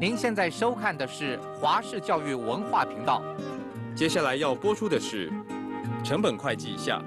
您现在收看的是华视教育文化频道，接下来要播出的是《成本会计下》。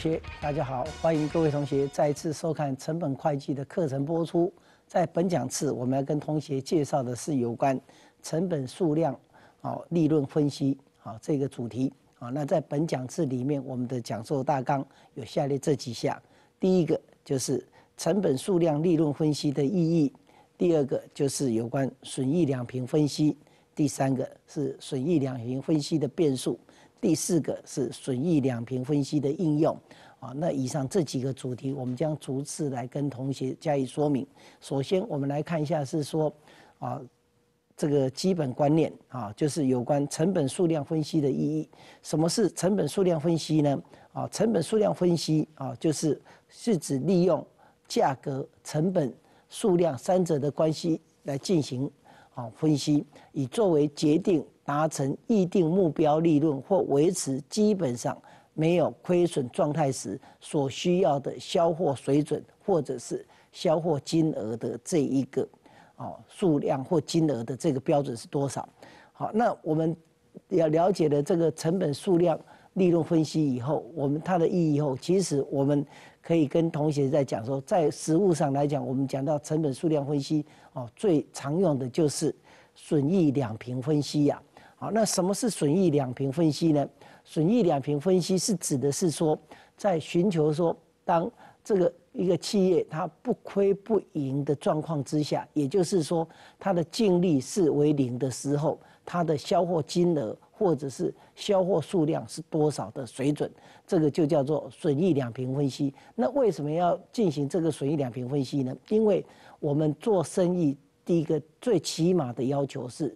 同学，大家好，欢迎各位同学再次收看成本会计的课程播出。在本讲次，我们要跟同学介绍的是有关成本数量、哦利润分析、好这个主题。啊，那在本讲次里面，我们的讲座大纲有下列这几项：第一个就是成本数量利润分析的意义；第二个就是有关损益两平分析；第三个是损益两平分析的变数。第四个是损益两平分析的应用，啊，那以上这几个主题，我们将逐次来跟同学加以说明。首先，我们来看一下是说，啊，这个基本观念啊，就是有关成本数量分析的意义。什么是成本数量分析呢？啊，成本数量分析啊，就是是指利用价格、成本、数量三者的关系来进行啊分析，以作为决定。达成预定目标利润或维持基本上没有亏损状态时所需要的销货水准，或者是销货金额的这一个，哦，数量或金额的这个标准是多少？好，那我们要了解了这个成本数量利润分析以后，我们它的意义后，其实我们可以跟同学在讲说，在实物上来讲，我们讲到成本数量分析哦，最常用的就是损益两平分析呀。好，那什么是损益两平分析呢？损益两平分析是指的是说，在寻求说，当这个一个企业它不亏不盈的状况之下，也就是说它的净利是为零的时候，它的销货金额或者是销货数量是多少的水准，这个就叫做损益两平分析。那为什么要进行这个损益两平分析呢？因为我们做生意第一个最起码的要求是，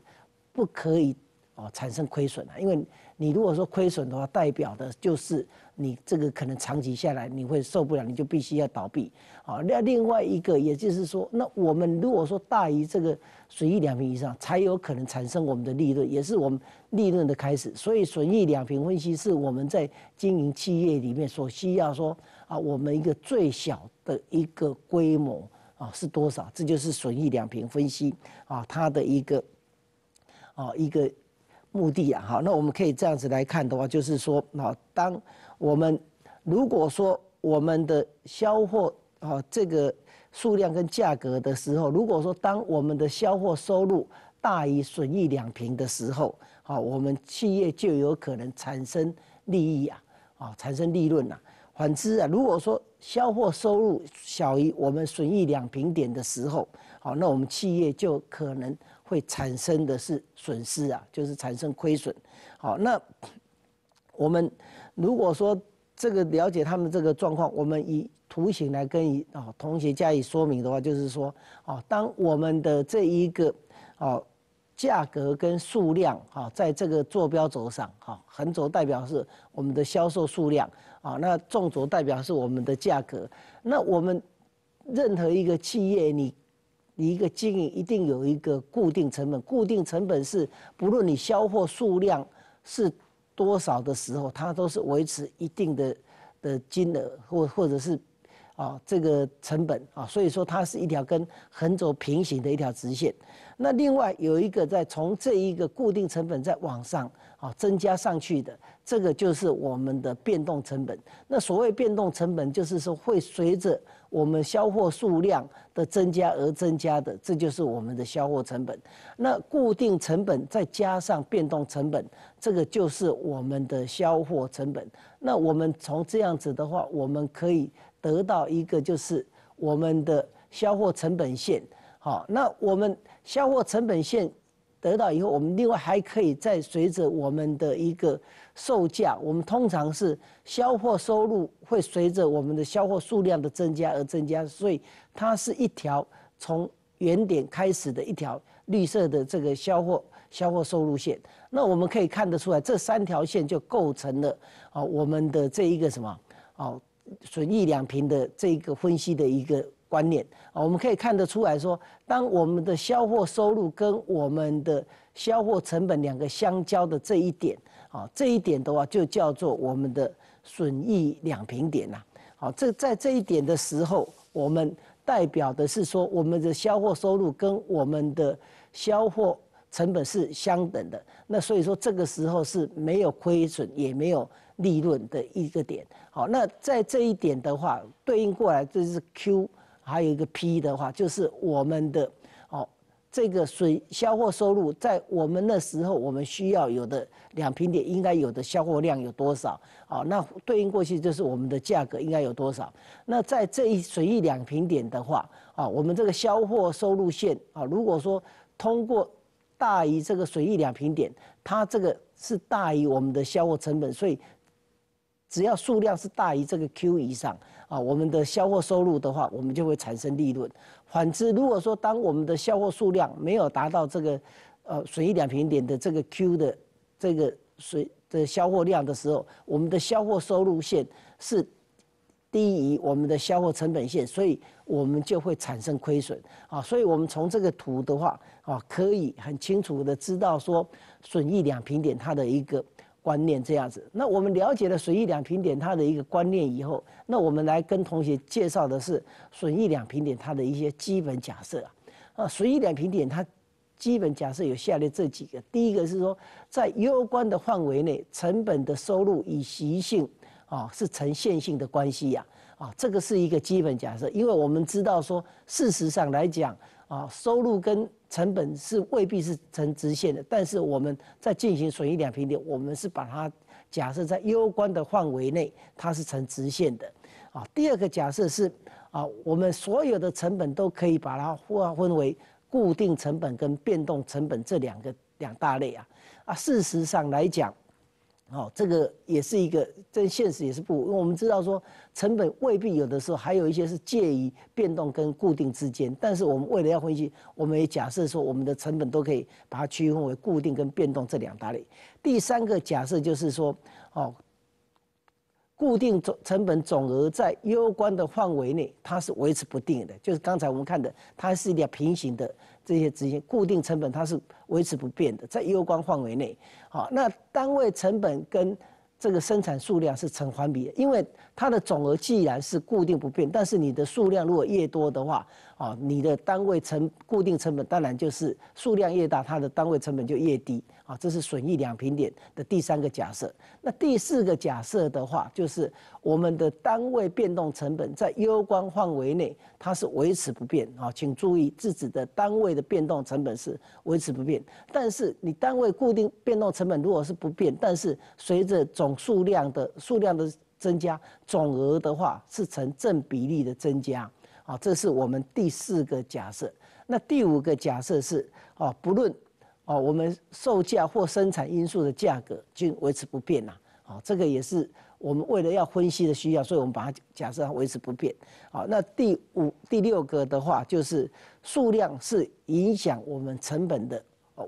不可以。哦，产生亏损了，因为你如果说亏损的话，代表的就是你这个可能长期下来你会受不了，你就必须要倒闭。啊，那另外一个，也就是说，那我们如果说大于这个损益两平以上，才有可能产生我们的利润，也是我们利润的开始。所以，损益两平分析是我们在经营企业里面所需要说啊，我们一个最小的一个规模啊是多少？这就是损益两平分析啊，它的一个啊一个。目的啊，好，那我们可以这样子来看的话，就是说，那当我们如果说我们的销货啊这个数量跟价格的时候，如果说当我们的销货收入大于损益两平的时候，好，我们企业就有可能产生利益啊，啊，产生利润啊。反之啊，如果说销货收入小于我们损益两平点的时候，好，那我们企业就可能。会产生的是损失啊，就是产生亏损。好，那我们如果说这个了解他们这个状况，我们以图形来跟以啊同学加以说明的话，就是说啊，当我们的这一个啊价格跟数量啊，在这个坐标轴上啊，横轴代表是我们的销售数量啊，那纵轴代表是我们的价格。那我们任何一个企业你。一个经营一定有一个固定成本，固定成本是不论你销货数量是多少的时候，它都是维持一定的的金额或或者是啊这个成本啊，所以说它是一条跟横轴平行的一条直线。那另外有一个在从这一个固定成本再往上啊增加上去的，这个就是我们的变动成本。那所谓变动成本，就是说会随着我们销货数量的增加而增加的，这就是我们的销货成本。那固定成本再加上变动成本，这个就是我们的销货成本。那我们从这样子的话，我们可以得到一个就是我们的销货成本线。好，那我们销货成本线。得到以后，我们另外还可以再随着我们的一个售价，我们通常是销货收入会随着我们的销货数量的增加而增加，所以它是一条从原点开始的一条绿色的这个销货销货收入线。那我们可以看得出来，这三条线就构成了哦我们的这一个什么哦损益两平的这一个分析的一个。观念啊，我们可以看得出来说，当我们的销货收入跟我们的销货成本两个相交的这一点，啊，这一点的话就叫做我们的损益两平点呐。好，这在这一点的时候，我们代表的是说，我们的销货收入跟我们的销货成本是相等的。那所以说，这个时候是没有亏损也没有利润的一个点。好，那在这一点的话，对应过来就是 Q。还有一个 P E 的话，就是我们的哦，这个水销货收入在我们那时候我们需要有的两平点应该有的销货量有多少？哦，那对应过去就是我们的价格应该有多少？那在这一水意两平点的话，啊，我们这个销货收入线啊，如果说通过大于这个水意两平点，它这个是大于我们的销货成本，所以。只要数量是大于这个 Q 以上啊，我们的销货收入的话，我们就会产生利润。反之，如果说当我们的销货数量没有达到这个呃损益两平点的这个 Q 的这个水的销货量的时候，我们的销货收入线是低于我们的销货成本线，所以我们就会产生亏损啊。所以我们从这个图的话啊，可以很清楚的知道说损益两平点它的一个。观念这样子，那我们了解了损益两平点它的一个观念以后，那我们来跟同学介绍的是损益两平点它的一些基本假设啊，啊，损益两平点它基本假设有下列这几个，第一个是说在攸关的范围内，成本的收入与习性啊是呈线性的关系呀，啊，这个是一个基本假设，因为我们知道说事实上来讲啊，收入跟成本是未必是成直线的，但是我们在进行损益两平点，我们是把它假设在攸关的范围内，它是成直线的，啊，第二个假设是，啊，我们所有的成本都可以把它划分为固定成本跟变动成本这两个两大类啊，啊，事实上来讲。哦，这个也是一个，这现实也是不，因为我们知道说成本未必有的时候还有一些是介于变动跟固定之间，但是我们为了要分析，我们也假设说我们的成本都可以把它区分为固定跟变动这两大类。第三个假设就是说，哦，固定总成本总额在攸关的范围内它是维持不定的，就是刚才我们看的，它是一条平行的。这些执行固定成本它是维持不变的，在优关范围内，好，那单位成本跟这个生产数量是成反比的，因为。它的总额既然是固定不变，但是你的数量如果越多的话，啊，你的单位成固定成本当然就是数量越大，它的单位成本就越低，啊，这是损益两平点的第三个假设。那第四个假设的话，就是我们的单位变动成本在攸关范围内它是维持不变，啊，请注意自己的单位的变动成本是维持不变，但是你单位固定变动成本如果是不变，但是随着总数量的数量的增加总额的话是成正比例的增加，啊，这是我们第四个假设。那第五个假设是，啊，不论，啊，我们售价或生产因素的价格均维持不变呐。啊，这个也是我们为了要分析的需要，所以我们把它假设它维持不变。啊，那第五、第六个的话就是数量是影响我们成本的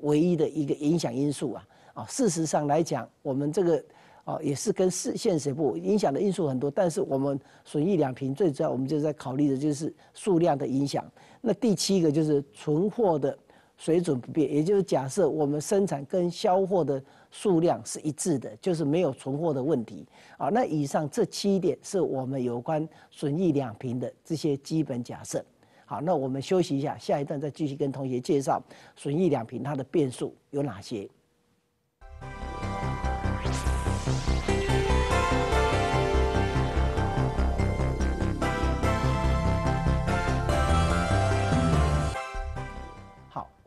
唯一的一个影响因素啊，啊，事实上来讲，我们这个。哦，也是跟事现实不，影响的因素很多，但是我们损益两平，最主要我们就在考虑的就是数量的影响。那第七个就是存货的水准不变，也就是假设我们生产跟销货的数量是一致的，就是没有存货的问题。好，那以上这七点是我们有关损益两平的这些基本假设。好，那我们休息一下，下一段再继续跟同学介绍损益两平它的变数有哪些。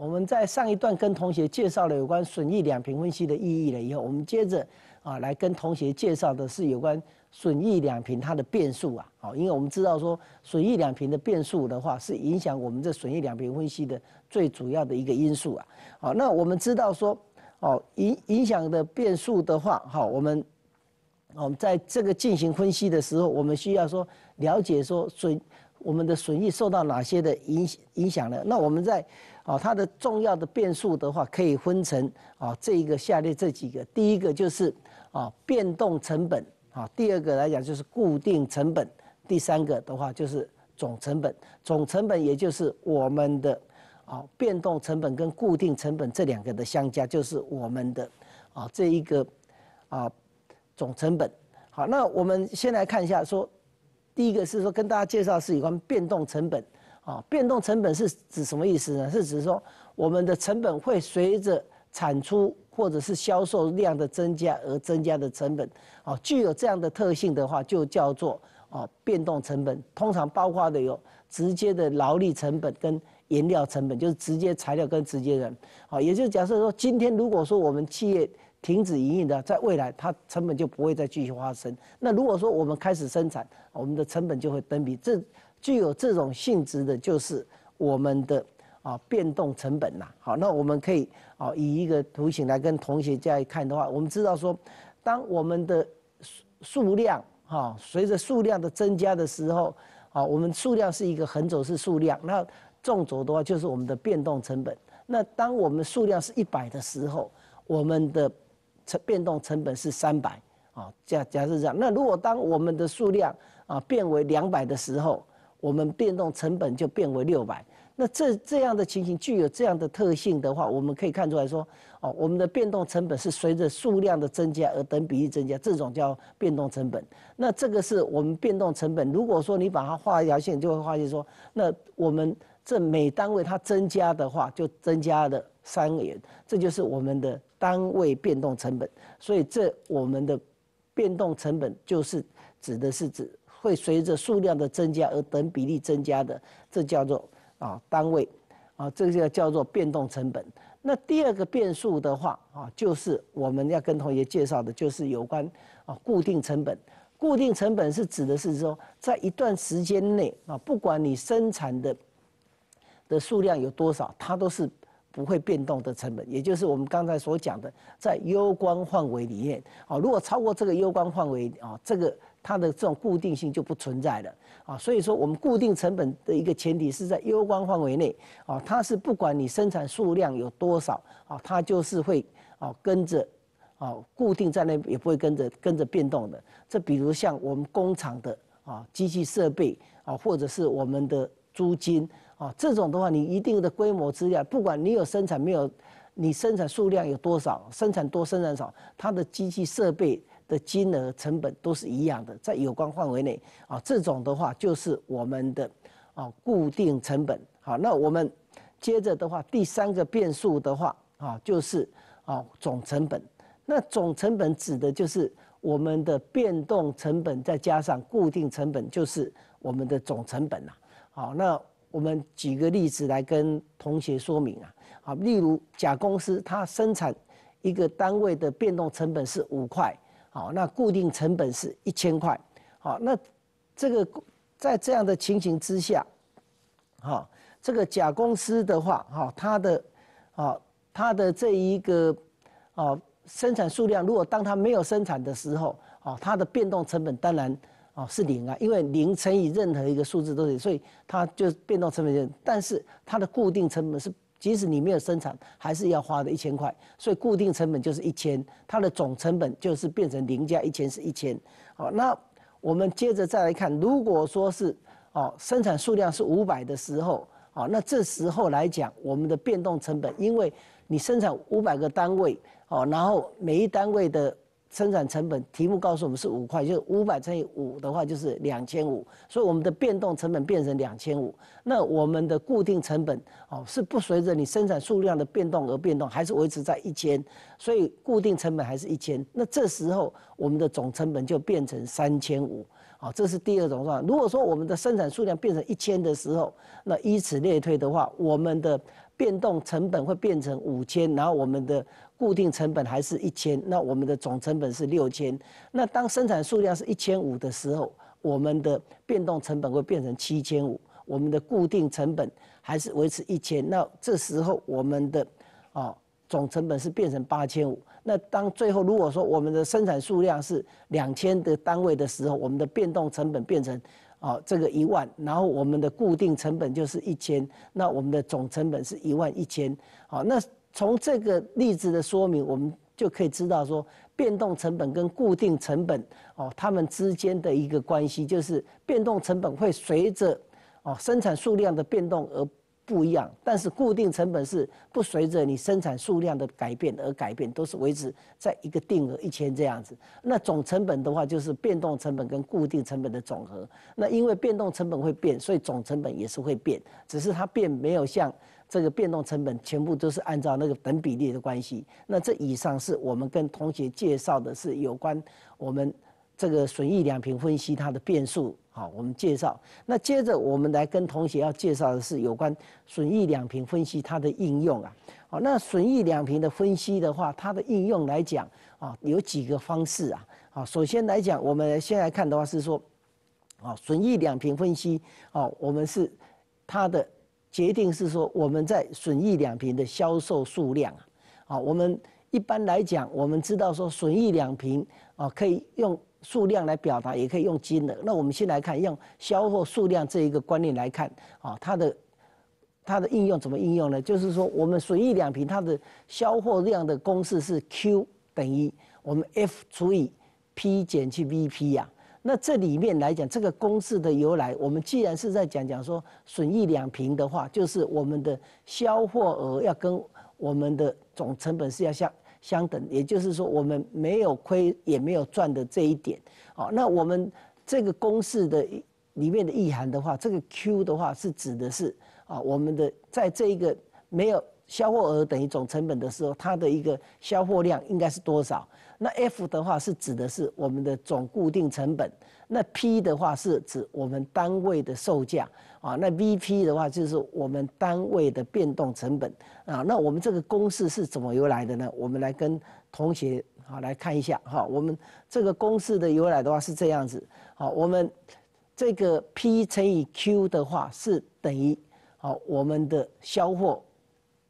我们在上一段跟同学介绍了有关损益两平分析的意义了以后，我们接着啊来跟同学介绍的是有关损益两平它的变数啊。哦，因为我们知道说损益两平的变数的话，是影响我们这损益两平分析的最主要的一个因素啊。好，那我们知道说哦，影影响的变数的话，好，我们我们在这个进行分析的时候，我们需要说了解说损我们的损益受到哪些的影影响了。那我们在啊，它的重要的变数的话，可以分成啊，这一个下列这几个，第一个就是啊变动成本，啊第二个来讲就是固定成本，第三个的话就是总成本，总成本也就是我们的啊变动成本跟固定成本这两个的相加，就是我们的啊这一个啊总成本。好，那我们先来看一下，说第一个是说跟大家介绍是有关变动成本。啊，变动成本是指什么意思呢？是指说我们的成本会随着产出或者是销售量的增加而增加的成本。啊，具有这样的特性的话，就叫做啊变动成本。通常包括的有直接的劳力成本跟原料成本，就是直接材料跟直接人。啊，也就是假设说今天如果说我们企业停止营运的，在未来它成本就不会再继续发生。那如果说我们开始生产，我们的成本就会等比这。具有这种性质的就是我们的啊变动成本呐。好，那我们可以啊以一个图形来跟同学在看的话，我们知道说，当我们的数数量哈随着数量的增加的时候，啊我们数量是一个横轴是数量，那纵轴的话就是我们的变动成本。那当我们数量是一百的时候，我们的成变动成本是三百啊假假设这样，那如果当我们的数量啊变为两百的时候，我们变动成本就变为六百，那这这样的情形具有这样的特性的话，我们可以看出来说，哦，我们的变动成本是随着数量的增加而等比例增加，这种叫变动成本。那这个是我们变动成本。如果说你把它画一条线，就会发现说，那我们这每单位它增加的话，就增加了三元，这就是我们的单位变动成本。所以这我们的变动成本就是指的是指。会随着数量的增加而等比例增加的，这叫做啊单位，啊这个叫叫做变动成本。那第二个变数的话啊，就是我们要跟同学介绍的，就是有关啊固定成本。固定成本是指的是说，在一段时间内啊，不管你生产的的数量有多少，它都是不会变动的成本。也就是我们刚才所讲的，在攸关范围里面啊，如果超过这个攸关范围啊，这个。它的这种固定性就不存在了啊，所以说我们固定成本的一个前提是在优关范围内啊，它是不管你生产数量有多少啊，它就是会啊跟着啊固定在那，也不会跟着跟着变动的。这比如像我们工厂的啊机器设备啊，或者是我们的租金啊，这种的话，你一定的规模资料，不管你有生产没有，你生产数量有多少，生产多生产少，它的机器设备。的金额成本都是一样的，在有关范围内啊，这种的话就是我们的啊固定成本。好，那我们接着的话，第三个变数的话啊，就是啊总成本。那总成本指的就是我们的变动成本再加上固定成本，就是我们的总成本了。好，那我们举个例子来跟同学说明啊。好，例如甲公司它生产一个单位的变动成本是五块。好，那固定成本是一千块。好，那这个在这样的情形之下，好，这个甲公司的话，哈，它的，啊，它的这一个，啊，生产数量如果当它没有生产的时候，啊，它的变动成本当然，啊，是零啊，因为零乘以任何一个数字都是，所以它就变动成本但是它的固定成本是。即使你没有生产，还是要花的一千块，所以固定成本就是一千，它的总成本就是变成零加一千是一千。好，那我们接着再来看，如果说是哦生产数量是五百的时候，哦那这时候来讲，我们的变动成本，因为你生产五百个单位，哦然后每一单位的。生产成本题目告诉我们是五块，就是五百乘以五的话就是两千五，所以我们的变动成本变成两千五。那我们的固定成本哦是不随着你生产数量的变动而变动，还是维持在一千，所以固定成本还是一千。那这时候我们的总成本就变成三千五，好，这是第二种状况。如果说我们的生产数量变成一千的时候，那依此类推的话，我们的。变动成本会变成五千，然后我们的固定成本还是一千，那我们的总成本是六千。那当生产数量是一千五的时候，我们的变动成本会变成七千五，我们的固定成本还是维持一千，那这时候我们的啊总成本是变成八千五。那当最后如果说我们的生产数量是两千的单位的时候，我们的变动成本变成。哦，这个一万，然后我们的固定成本就是一千，那我们的总成本是一万一千。好，那从这个例子的说明，我们就可以知道说，变动成本跟固定成本，哦，它们之间的一个关系，就是变动成本会随着，哦，生产数量的变动而。不一样，但是固定成本是不随着你生产数量的改变而改变，都是维持在一个定额一千这样子。那总成本的话，就是变动成本跟固定成本的总和。那因为变动成本会变，所以总成本也是会变，只是它变没有像这个变动成本全部都是按照那个等比例的关系。那这以上是我们跟同学介绍的是有关我们。这个损益两平分析它的变数，好，我们介绍。那接着我们来跟同学要介绍的是有关损益两平分析它的应用啊。好，那损益两平的分析的话，它的应用来讲啊，有几个方式啊。好，首先来讲，我们先来看的话是说，啊，损益两平分析啊，我们是它的决定是说我们在损益两平的销售数量啊。啊，我们一般来讲，我们知道说损益两平啊，可以用。数量来表达也可以用金额，那我们先来看用销货数量这一个观念来看，啊，它的它的应用怎么应用呢？就是说，我们损益两平，它的销货量的公式是 Q 等于我们 F 除以 P 减去 VP 呀。那这里面来讲，这个公式的由来，我们既然是在讲讲说损益两平的话，就是我们的销货额要跟我们的总成本是要相。相等，也就是说，我们没有亏也没有赚的这一点。哦，那我们这个公式的里面的意涵的话，这个 Q 的话是指的是啊，我们的在这一个没有。销货额等于总成本的时候，它的一个销货量应该是多少？那 F 的话是指的是我们的总固定成本，那 P 的话是指我们单位的售价啊，那 VP 的话就是我们单位的变动成本啊。那我们这个公式是怎么由来的呢？我们来跟同学啊来看一下哈，我们这个公式的由来的话是这样子。好，我们这个 P 乘以 Q 的话是等于好我们的销货。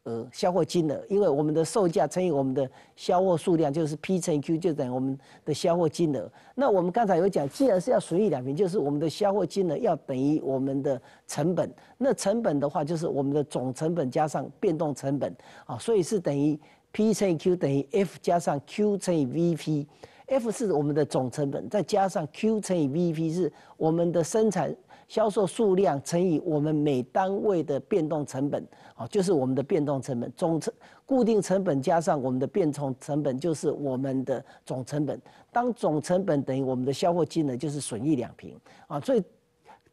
额，销货金额，因为我们的售价乘以我们的销货数量，就是 P 乘以 Q，就等于我们的销货金额。那我们刚才有讲，既然是要损益两平，就是我们的销货金额要等于我们的成本。那成本的话，就是我们的总成本加上变动成本，啊，所以是等于 P 乘以 Q 等于 F 加上 Q 乘以 VP，F 是我们的总成本，再加上 Q 乘以 VP 是我们的生产。销售数量乘以我们每单位的变动成本，啊，就是我们的变动成本。总成固定成本加上我们的变动成本，就是我们的总成本。当总成本等于我们的销货金额，就是损益两平啊。所以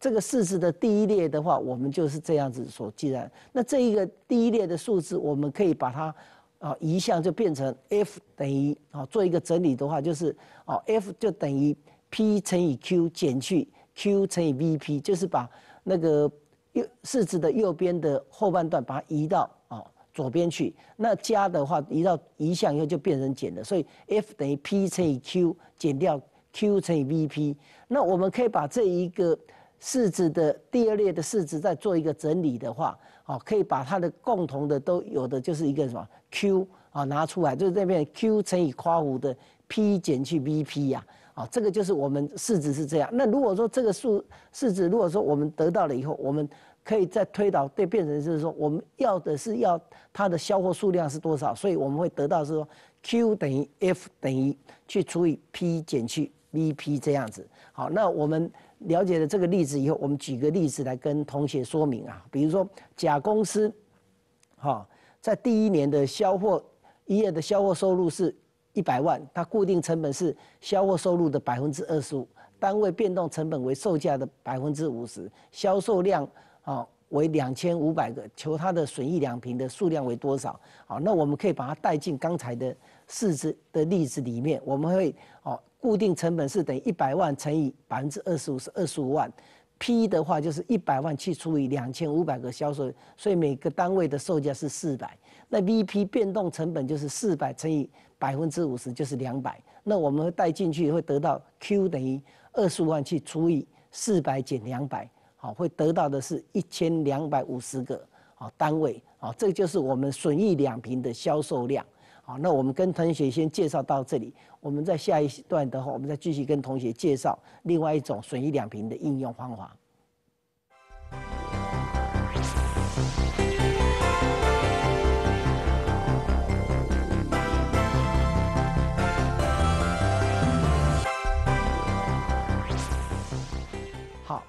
这个式子的第一列的话，我们就是这样子所计算。那这一个第一列的数字，我们可以把它啊移项就变成 f 等于啊做一个整理的话，就是啊 f 就等于 p 乘以 q 减去。q 乘以 vp 就是把那个右式子的右边的后半段把它移到啊左边去，那加的话移到移项以后就变成减了，所以 f 等于 p 乘以 q 减掉 q 乘以 vp。那我们可以把这一个式子的第二列的式子再做一个整理的话，哦，可以把它的共同的都有的就是一个什么 q 啊拿出来，就是这边 q 乘以括弧的 p 减去 vp 呀。啊，这个就是我们市值是这样。那如果说这个数市值，如果说我们得到了以后，我们可以再推导，对，变成是说，我们要的是要它的销货数量是多少，所以我们会得到是说，Q 等于 F 等于去除以 P 减去 VP 这样子。好，那我们了解了这个例子以后，我们举个例子来跟同学说明啊，比如说甲公司，哈，在第一年的销货，一月的销货收入是。一百万，它固定成本是销货收入的百分之二十五，单位变动成本为售价的百分之五十，销售量啊为两千五百个，求它的损益两平的数量为多少？好，那我们可以把它带进刚才的式子的例子里面，我们会哦，固定成本是等于一百万乘以百分之二十五是二十五万，P 的话就是一百万去除以两千五百个销售，所以每个单位的售价是四百，那 VP 变动成本就是四百乘以。百分之五十就是两百，那我们带进去会得到 Q 等于二十五万去除以四百减两百，好，会得到的是一千两百五十个好单位，好，这就是我们损益两平的销售量，好，那我们跟同学先介绍到这里，我们在下一段的话，我们再继续跟同学介绍另外一种损益两平的应用方法。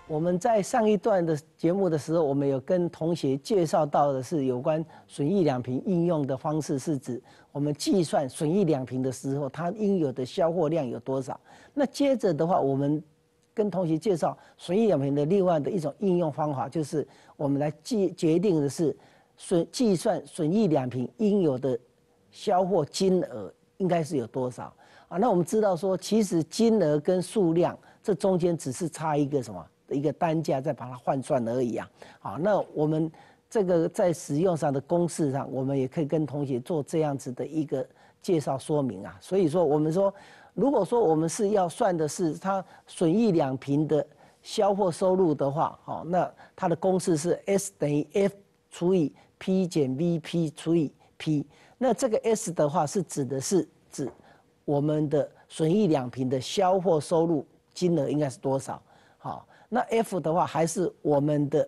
我们在上一段的节目的时候，我们有跟同学介绍到的是有关损益两平应用的方式，是指我们计算损益两平的时候，它应有的销货量有多少。那接着的话，我们跟同学介绍损益两平的另外的一种应用方法，就是我们来计决定的是损计算损益两平应有的销货金额应该是有多少啊？那我们知道说，其实金额跟数量这中间只是差一个什么？一个单价再把它换算而已啊！好，那我们这个在使用上的公式上，我们也可以跟同学做这样子的一个介绍说明啊。所以说，我们说，如果说我们是要算的是它损益两平的销货收入的话，哦，那它的公式是 S 等于 F 除以 P 减 VP 除以 P。那这个 S 的话，是指的是指我们的损益两平的销货收入金额应该是多少？好。那 F 的话还是我们的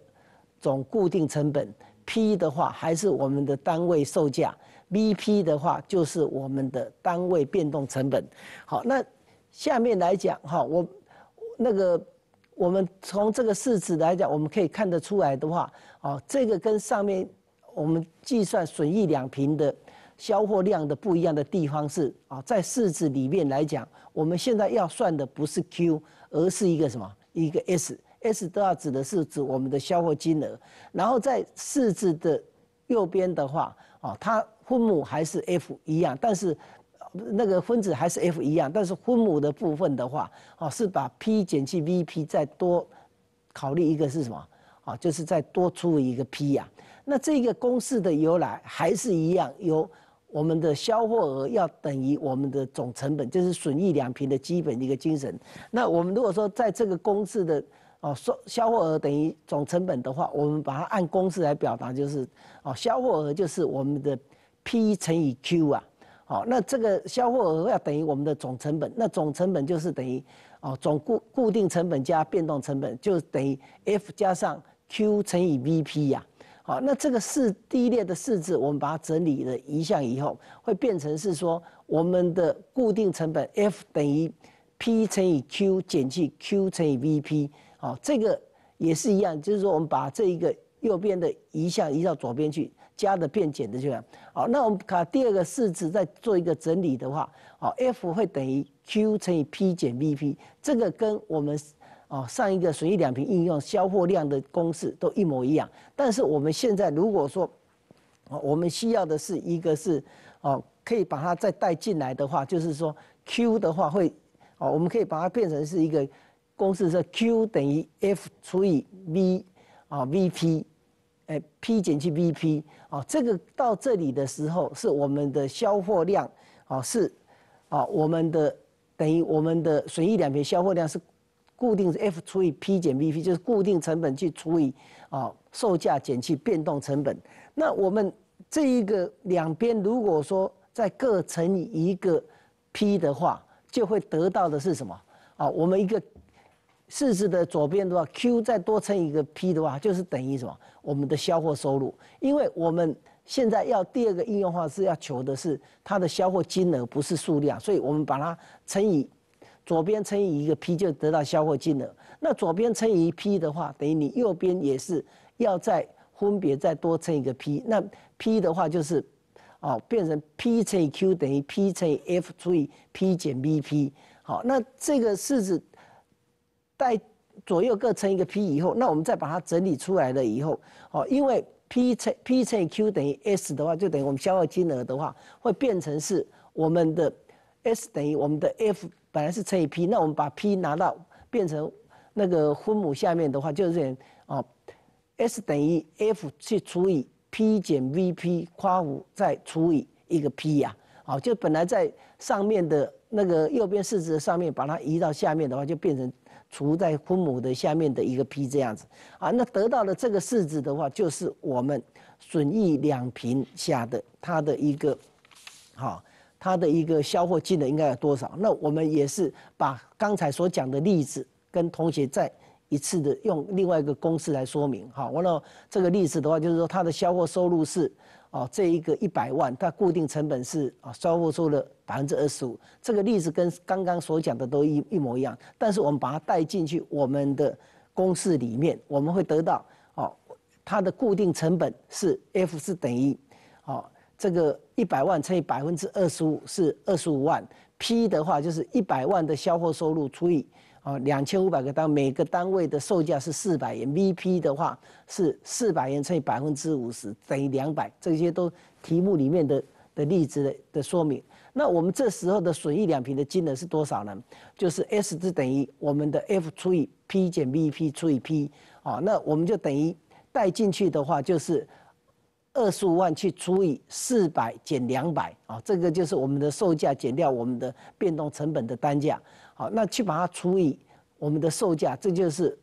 总固定成本，P 的话还是我们的单位售价，VP 的话就是我们的单位变动成本。好，那下面来讲哈，我那个我们从这个式子来讲，我们可以看得出来的话，啊，这个跟上面我们计算损益两平的销货量的不一样的地方是啊，在式子里面来讲，我们现在要算的不是 Q，而是一个什么？一个 S S 都要指的是指我们的销货金额，然后在四字的右边的话，哦，它分母还是 F 一样，但是那个分子还是 F 一样，但是分母的部分的话，哦，是把 P 减去 VP 再多考虑一个是什么？哦，就是再多出一个 P 呀。那这个公式的由来还是一样，由。我们的销货额要等于我们的总成本，就是损益两平的基本一个精神。那我们如果说在这个公式的哦，销销货额等于总成本的话，我们把它按公式来表达，就是哦，销货额就是我们的 P 乘以 Q 啊。好，那这个销货额要等于我们的总成本，那总成本就是等于哦，总固固定成本加变动成本，就等于 F 加上 Q 乘以 VP 呀。好，那这个四第一列的式子，我们把它整理了一项以后，会变成是说我们的固定成本 F 等于 P 乘以 Q 减去 Q 乘以 VP。好，这个也是一样，就是说我们把这一个右边的移项移到左边去，加的变减的这样。好，那我们把第二个式子再做一个整理的话，好，F 会等于 Q 乘以 P 减 VP。这个跟我们。哦，上一个随意两瓶应用销货量的公式都一模一样，但是我们现在如果说，哦，我们需要的是一个是哦，可以把它再带进来的话，就是说 Q 的话会哦，我们可以把它变成是一个公式是 Q 等于 F 除以 V 啊 VP，哎 P 减去 VP 啊，这个到这里的时候是我们的销货量啊是啊我们的等于我们的随意两瓶销货量是。固定是 F 除以 P 减 BP，就是固定成本去除以啊售价减去变动成本。那我们这一个两边如果说再各乘以一个 P 的话，就会得到的是什么？啊，我们一个四子的左边的话，Q 再多乘一个 P 的话，就是等于什么？我们的销货收入。因为我们现在要第二个应用化是要求的是它的销货金额，不是数量，所以我们把它乘以。左边乘以一个 p 就得到消耗金额。那左边乘以 p 的话，等于你右边也是要再分别再多乘一个 p。那 p 的话就是，哦，变成 p 乘以 q 等于 p 乘以 f 除以 p 减 v p。好，那这个式子带左右各乘一个 p 以后，那我们再把它整理出来了以后，哦，因为 p 乘 p 乘以 q 等于 s 的话，就等于我们消耗金额的话，会变成是我们的 s 等于我们的 f。本来是乘以 p，那我们把 p 拿到变成那个分母下面的话，就是啊，s 等于 f 去除以 p 减 vp 括弧再除以一个 p 呀，啊，就本来在上面的那个右边式子的上面把它移到下面的话，就变成除在分母的下面的一个 p 这样子啊，那得到的这个式子的话，就是我们损益两平下的它的一个好。它的一个销货金额应该有多少？那我们也是把刚才所讲的例子跟同学再一次的用另外一个公式来说明。好，完了这个例子的话，就是说它的销货收入是哦这一个一百万，它固定成本是啊销货收入的百分之二十五。这个例子跟刚刚所讲的都一一模一样，但是我们把它带进去我们的公式里面，我们会得到哦它的固定成本是 F 是等于，哦这个。一百万乘以百分之二十五是二十五万，P 的话就是一百万的销货收入除以啊两千五百个单，每个单位的售价是四百元，VP 的话是四百元乘以百分之五十等于两百，这些都题目里面的的例子的说明。那我们这时候的损益两平的金额是多少呢？就是 S 之等于我们的 F 除以 P 减 VP 除以 P，啊，那我们就等于带进去的话就是。二十五万去除以四百减两百啊，这个就是我们的售价减掉我们的变动成本的单价。好，那去把它除以我们的售价，这就是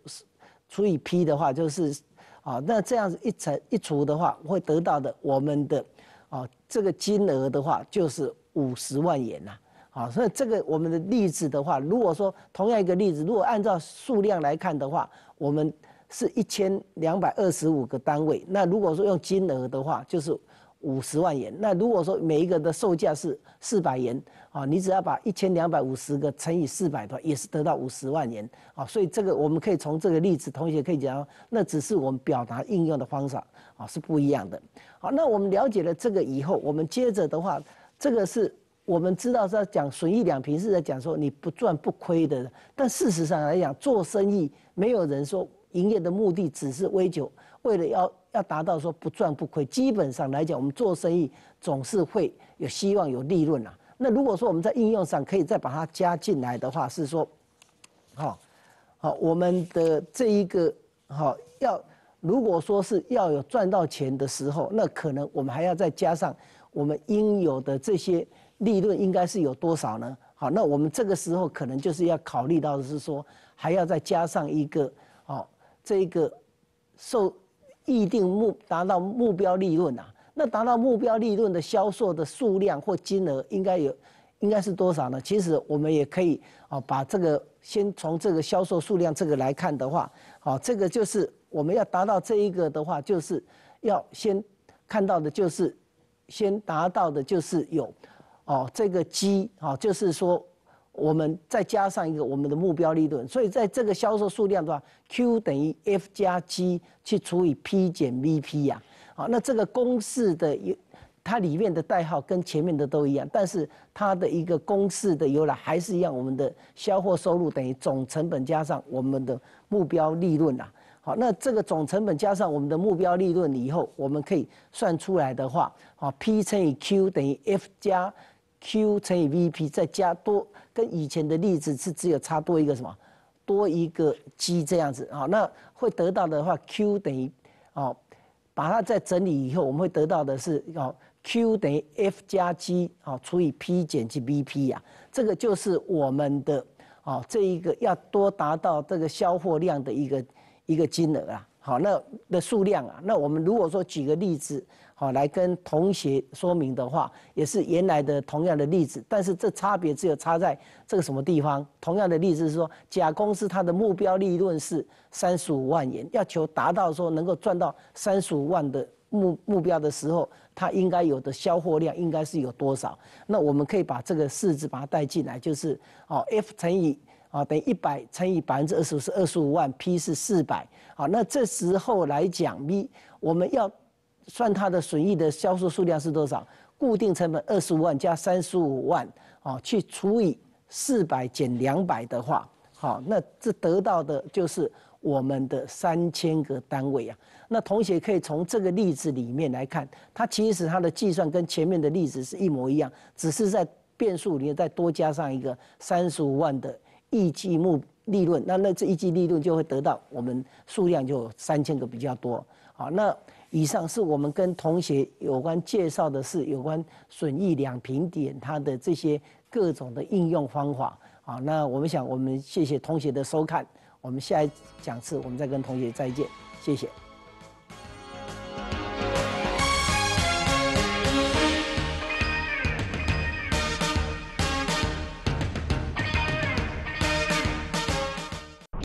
除以 P 的话，就是啊，那这样子一乘一除的话，会得到的我们的啊这个金额的话就是五十万元呐。好，所以这个我们的例子的话，如果说同样一个例子，如果按照数量来看的话，我们。是一千两百二十五个单位，那如果说用金额的话，就是五十万元。那如果说每一个的售价是四百元啊，你只要把一千两百五十个乘以四百的话，也是得到五十万元啊。所以这个我们可以从这个例子，同学可以讲，那只是我们表达应用的方法啊，是不一样的。好，那我们了解了这个以后，我们接着的话，这个是我们知道是要讲损益两平是在讲说你不赚不亏的，但事实上来讲做生意，没有人说。营业的目的只是微酒，为了要要达到说不赚不亏，基本上来讲，我们做生意总是会有希望有利润啊。那如果说我们在应用上可以再把它加进来的话，是说，好，好，我们的这一个好要，如果说是要有赚到钱的时候，那可能我们还要再加上我们应有的这些利润，应该是有多少呢？好，那我们这个时候可能就是要考虑到是说，还要再加上一个好、这个受预定目达到目标利润啊，那达到目标利润的销售的数量或金额应该有，应该是多少呢？其实我们也可以啊，把这个先从这个销售数量这个来看的话，啊，这个就是我们要达到这一个的话，就是要先看到的就是先达到的就是有，哦，这个积啊，就是说。我们再加上一个我们的目标利润，所以在这个销售数量的话，Q 等于 F 加 G 去除以 P 减 VP 呀。好，那这个公式的它里面的代号跟前面的都一样，但是它的一个公式的由来还是一样。我们的销货收入等于总成本加上我们的目标利润啊。好，那这个总成本加上我们的目标利润以后，我们可以算出来的话，好 p 乘以 Q 等于 F 加。q 乘以 vp 再加多，跟以前的例子是只有差多一个什么，多一个 g 这样子啊，那会得到的话，q 等于，哦，把它再整理以后，我们会得到的是，哦，q 等于 f 加 g 哦除以 p 减去 vp 啊，这个就是我们的，哦，这一个要多达到这个销货量的一个一个金额啊。好，那的数量啊，那我们如果说举个例子，好来跟同学说明的话，也是原来的同样的例子，但是这差别只有差在这个什么地方。同样的例子是说，甲公司它的目标利润是三十五万元，要求达到说能够赚到三十五万的目目标的时候，它应该有的销货量应该是有多少？那我们可以把这个式子把它带进来，就是，哦 f 乘以。啊，等于一百乘以百分之二十五是二十五万，P 是四百。好，那这时候来讲 v 我们要算它的损益的销售数量是多少？固定成本二十五万加三十五万，啊，去除以四百减两百的话，好，那这得到的就是我们的三千个单位啊。那同学可以从这个例子里面来看，它其实它的计算跟前面的例子是一模一样，只是在变数里面再多加上一个三十五万的。一季目利润，那那这一季利润就会得到，我们数量就三千个比较多，好，那以上是我们跟同学有关介绍的是有关损益两平点它的这些各种的应用方法，好，那我们想我们谢谢同学的收看，我们下一讲次我们再跟同学再见，谢谢。